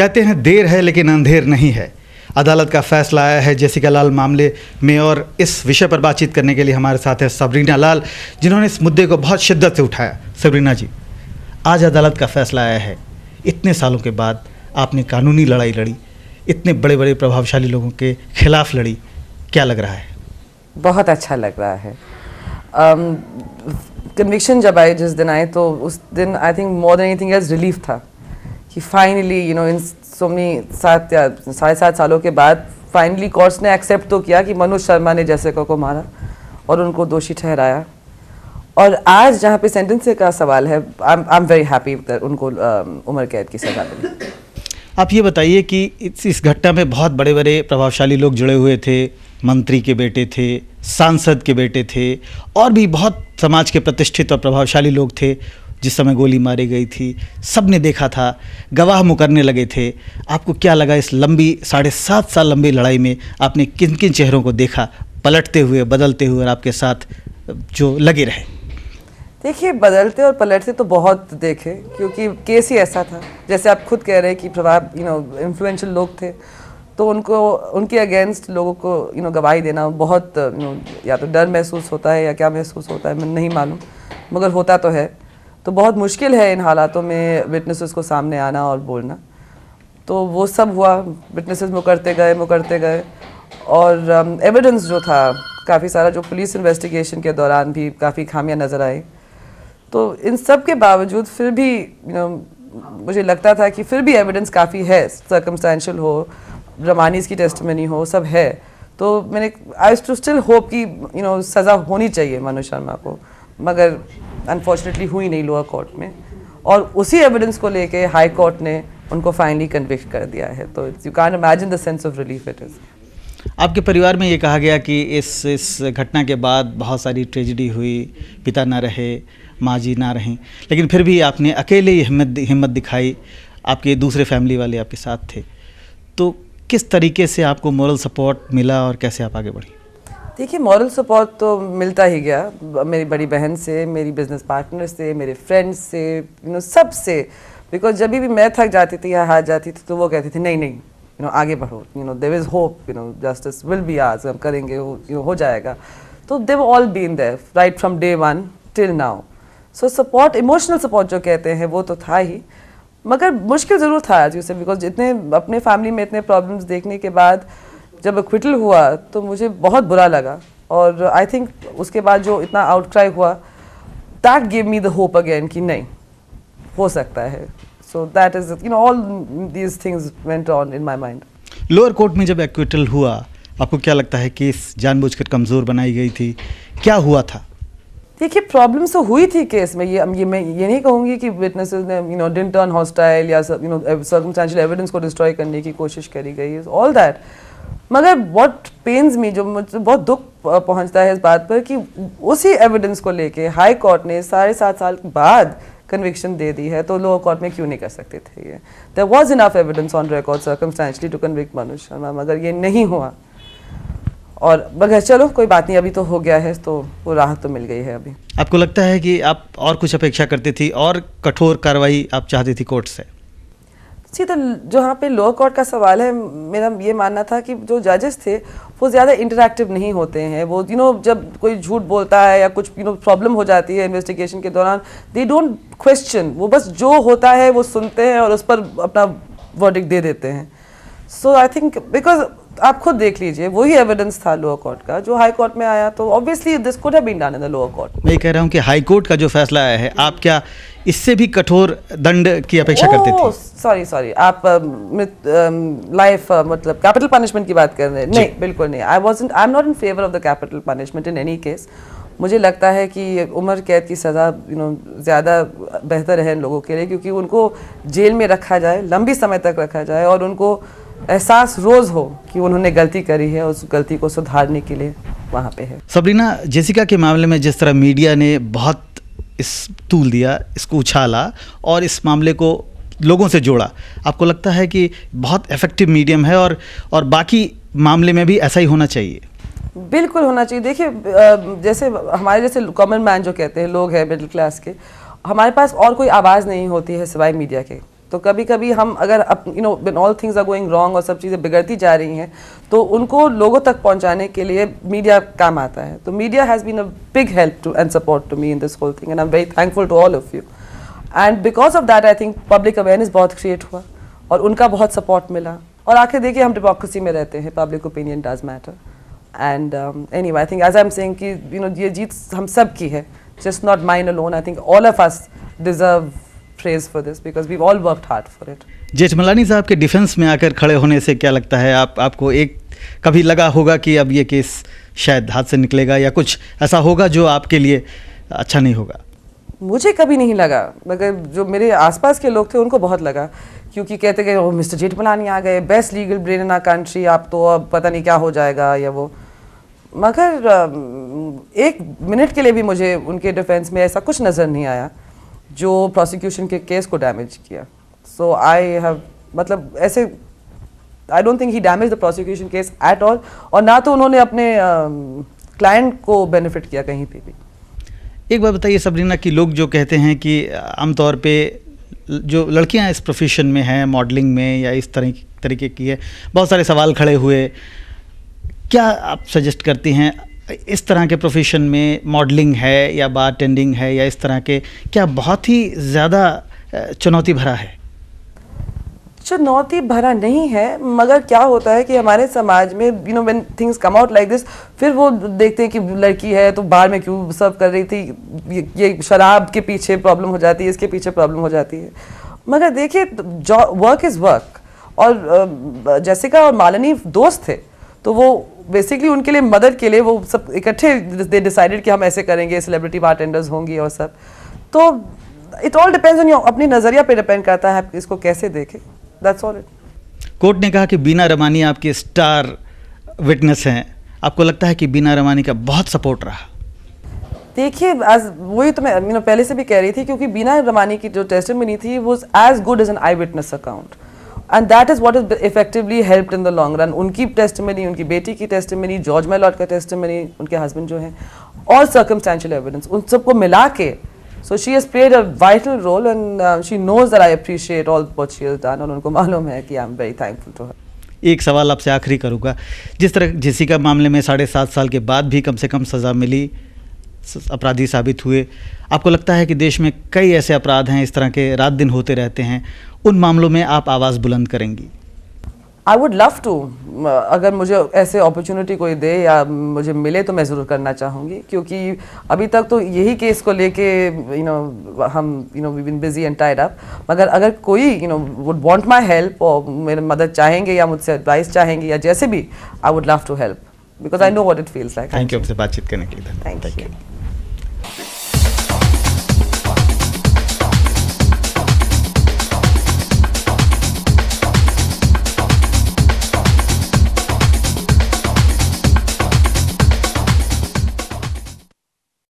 कहते हैं देर है लेकिन अंधेर नहीं है अदालत का फैसला आया है जेसिका लाल मामले में और इस विषय पर बातचीत करने के लिए हमारे साथ है सबरीना लाल जिन्होंने इस मुद्दे को बहुत शिद्दत से उठाया सबरीना जी आज अदालत का फैसला आया है इतने सालों के बाद आपने कानूनी लड़ाई लड़ी इतने बड़े बड़े प्रभावशाली लोगों के खिलाफ लड़ी क्या लग रहा है बहुत अच्छा लग रहा है कन्विक्शन um, जब आए जिस दिन आए तो उस दिन I think more than anything as relief था कि finally you know in so many सात या साढ़े सात सालों के बाद फाइनली कोर्ट्स ने एक्सेप्ट तो किया कि मनोज शर्मा ने जैसे को मारा और उनको दोषी ठहराया और आज जहाँ पे सेंटेंस का सवाल है आई एम वेरी हैप्पी उनको um, उमर कैद की सजा मिली आप ये बताइए कि इस इस घटना में बहुत बड़े बड़े प्रभावशाली लोग जुड़े हुए थे मंत्री के बेटे थे सांसद के बेटे थे और भी बहुत समाज के प्रतिष्ठित और प्रभावशाली लोग थे जिस समय गोली मारी गई थी सब ने देखा था गवाह मुकरने लगे थे आपको क्या लगा इस लंबी साढ़े सात साल लंबी लड़ाई में आपने किन किन चेहरों को देखा पलटते हुए बदलते हुए और आपके साथ जो लगे रहे देखिए बदलते और पलटते तो बहुत देखे क्योंकि केस ही ऐसा था जैसे आप खुद कह रहे हैं कि प्रभाव यू नो इन्फ्लुएंशियल लोग थे तो उनको उनके अगेंस्ट लोगों को यू नो गवाही देना बहुत या तो डर महसूस होता है या क्या महसूस होता है मैं नहीं मालूम मगर होता तो है तो बहुत मुश्किल है इन हालातों में विटनेसेस को सामने आना और बोलना तो वो सब हुआ विटनेसेस मुकरते गए मुकरते गए और एविडेंस um, जो था काफ़ी सारा जो पुलिस इन्वेस्टिगेशन के दौरान भी काफ़ी खामियां नज़र आई तो इन सब के बावजूद फिर भी यू you नो know, मुझे लगता था कि फिर भी एविडेंस काफ़ी है सर्कमस्टेंशल हो रमानीज की टेस्टमनी हो सब है तो मैंने आई टू स्टिल होप कि यू नो सज़ा होनी चाहिए मनु शर्मा को मगर अनफॉर्चुनेटली हुई नहीं लोअर कोर्ट में और उसी एविडेंस को लेके हाई कोर्ट ने उनको फाइनली कन्विक्ट कर दिया है तो you can imagine the sense of relief it is आपके परिवार में ये कहा गया कि इस इस घटना के बाद बहुत सारी ट्रेजिडी हुई पिता ना रहे माँ जी ना रहें लेकिन फिर भी आपने अकेले ही हिम्मत हिम्मत दिखाई आपके दूसरे फैमिली वाले आपके साथ थे तो किस तरीके से आपको मॉरल सपोर्ट मिला और कैसे आप आगे बढ़ी देखिए मॉरल सपोर्ट तो मिलता ही गया मेरी बड़ी बहन से मेरी बिजनेस पार्टनर से मेरे फ्रेंड्स से यू नो सब से बिकॉज जब भी मैं थक जाती थी या हार जाती थी तो वो कहती थी नहीं नहीं यू नो आगे बढ़ो you know there is hope you know justice will be आज हम करेंगे you हो जाएगा तो they all been they right from day one till now so support emotional support जो कहते हैं वो तो था ही मगर मुश्किल ज़रूर था आज उसे बिकॉज इतने अपने फैमिली में इतने प्रॉब्लम्स देखने के बाद जब एक्विटल हुआ तो मुझे बहुत बुरा लगा और आई थिंक उसके बाद जो इतना आउटक्राई हुआ that give me the hope again कि नहीं हो सकता है so that is you know all these things went on in my mind lower court में जब एक्विटल हुआ आपको क्या लगता है केस जानबूझकर कमज़ोर बनाई गई थी क्या हुआ था देखिए प्रॉब्लम तो हुई थी केस में ये ये मैं ये नहीं कहूँगी कि विटनेसेस ने you know didn't turn hostile या यू नो सर्कमस्टेंशियल एविडेंस को डिस्ट्रॉय करने की कोशिश करी गई ऑल दैट मगर व्हाट पेन्स मी जो मुझे बहुत दुख पहुँचता है इस बात पर कि उसी एविडेंस को लेके हाई कोर्ट ने साढ़े सात साल बाद कन्विक्शन दे दी है तो लोअर कोर्ट में क्यों नहीं कर सकते थे ये there was enough evidence on record circumstantially to convict Manu Sharma मगर ये नहीं हुआ और बगैर चलो कोई बात नहीं अभी तो हो गया है तो वो राहत तो मिल गई है अभी आपको लगता है कि आप और कुछ अपेक्षा करती थी और कठोर कार्रवाई आप चाहती थी कोर्ट से जी तो जहाँ पे लोअर कोर्ट का सवाल है मेरा ये मानना था कि जो जजेस थे वो ज़्यादा इंटरेक्टिव नहीं होते हैं वो यू नो जब कोई झूठ बोलता है या कुछ यू नो प्रॉब्लम हो जाती है इन्वेस्टिगेशन के दौरान दे डोंट क्वेश्चन वो बस जो होता है वो सुनते हैं और उस पर अपना वर्डिक दे देते हैं सो आई थिंक बिकॉज आप खुद देख लीजिए वही एविडेंस था लोअर कोर्ट का जो हाई कोर्ट में आया तो obviously this could have been done in the lower court मैं कह रहा हूं कि हाई कोर्ट का जो फैसला आया है आप क्या इससे भी कठोर दंड की अपेक्षा oh, करते थे सॉरी सॉरी आप लाइफ uh, uh, मतलब कैपिटल पनिशमेंट की बात कर रहे हैं नहीं बिल्कुल नहीं I wasn't I am not in favour of the capital punishment in any case मुझे लगता है कि उम्र कैद की सज़ा यू नो ज़्यादा बेहतर है इन लोगों के लिए क्योंकि उनको जेल में रखा जाए लंबी समय तक रखा जाए और उनको एहसास रोज़ हो कि उन्होंने गलती करी है उस गलती को सुधारने के लिए वहाँ पे है सबरीना जेसिका के मामले में जिस तरह मीडिया ने बहुत इस तूल दिया इसको उछाला और इस मामले को लोगों से जोड़ा आपको लगता है कि बहुत इफेक्टिव मीडियम है और और बाकी मामले में भी ऐसा ही होना चाहिए बिल्कुल होना चाहिए देखिए जैसे हमारे जैसे कॉमन मैन जो कहते हैं लोग हैं मिडिल क्लास के हमारे पास और कोई आवाज़ नहीं होती है सिवाय मीडिया के तो कभी कभी हम अगर you know been all things are going wrong और सब चीज़ें बिगड़ती जा रही हैं तो उनको लोगों तक पहुंचाने के लिए मीडिया काम आता है तो media has been a big help to and support to me in this whole thing and I am very thankful to all of you and because of that I think public awareness बहुत create हुआ और उनका बहुत support मिला और आखिर देखिए हम डेमोक्रेसी में रहते हैं public opinion does matter and any I think as I am saying कि यू नो ये जीत हम सब की है just not mine alone I think all of us deserve praise for this because we've all worked hard for it. Jethmalani साहब के defence में आकर खड़े होने से क्या लगता है आप आपको एक कभी लगा होगा कि अब ये केस शायद हाथ से निकलेगा या कुछ ऐसा होगा जो आपके लिए अच्छा नहीं होगा मुझे कभी नहीं लगा मगर जो मेरे आसपास के लोग थे उनको बहुत लगा क्योंकि कहते गए ओ मिस्टर जेठमलानी आ गए best legal brain in a country आप तो अब पता नहीं क्या हो जाएगा या वो मगर एक मिनट के लिए भी मुझे उनके डिफेंस में ऐसा कुछ नज़र नहीं आया जो प्रोसिक्यूशन के केस को डैमेज किया सो आई हैव मतलब ऐसे I don't think he damage the prosecution case at all और ना तो उन्होंने अपने क्लाइंट um, uh, को बेनिफिट किया कहीं पे भी एक बार बताइए सबरीना कि लोग जो कहते हैं कि आमतौर पे जो लड़कियां इस प्रोफेशन में हैं मॉडलिंग में या इस तरह तरीके की है बहुत सारे सवाल खड़े हुए क्या आप सजेस्ट करती हैं इस तरह के प्रोफेशन में मॉडलिंग है या बार टेंडिंग है या इस तरह के क्या बहुत ही ज़्यादा चुनौती भरा है चुनौती भरा नहीं है मगर क्या होता है कि हमारे समाज में you know when things come out like this फिर वो देखते हैं कि लड़की है तो बार में क्यों सर्व कर रही थी ये, शराब के पीछे प्रॉब्लम हो जाती है इसके पीछे प्रॉब्लम हो जाती है मगर देखिए वर्क इज़ वर्क और जैसिका और मालनी दोस्त थे तो वो बेसिकली उनके लिए मदद के लिए वो सब इकट्ठे दे डिसाइडेड कि हम ऐसे करेंगे सेलिब्रिटी बारटेंडर्स होंगी और सब तो it all depends on your अपनी नज़रिया पे डिपेंड करता है इसको कैसे देखें दैट्स ऑल इट कोर्ट ने कहा कि बीना रमानी आपके स्टार विटनेस हैं आपको लगता है कि बीना रमानी का बहुत सपोर्ट रहा देखिए आज वही तो मैं यू पहले से भी कह रही थी क्योंकि बीना रमानी की जो टेस्टमनी थी वो as good as an eyewitness account and that is what is effectively helped in the long run उनकी टेस्टमनी उनकी बेटी की टेस्टमनी जॉर्ज मैलॉट का टेस्टमनी उनके हस्बैंड जो हैं और सर्कमस्टेंशियल एविडेंस उन सबको मिला के so she has played a vital role and she knows that I appreciate all what she done और उनको मालूम है कि I am very thankful to हर एक सवाल आपसे आखिरी करूँगा जिस तरह का मामले में साढ़े सात साल के बाद भी कम से कम सज़ा मिली अपराधी साबित हुए आपको लगता है कि देश में कई ऐसे अपराध हैं इस तरह के रात दिन होते रहते हैं उन मामलों में आप आवाज़ बुलंद करेंगी आई वुड लव टू अगर मुझे ऐसे अपॉर्चुनिटी कोई दे या मुझे मिले तो मैं ज़रूर करना चाहूँगी क्योंकि अभी तक तो यही केस को लेके यू नो हम you know we been busy and tied up मगर अगर कोई you know would want my help और मेरी मदद चाहेंगे या मुझसे एडवाइस चाहेंगे या जैसे भी I would love to help because I know what it feels like thank you आपसे बातचीत करने के लिए थैंक यू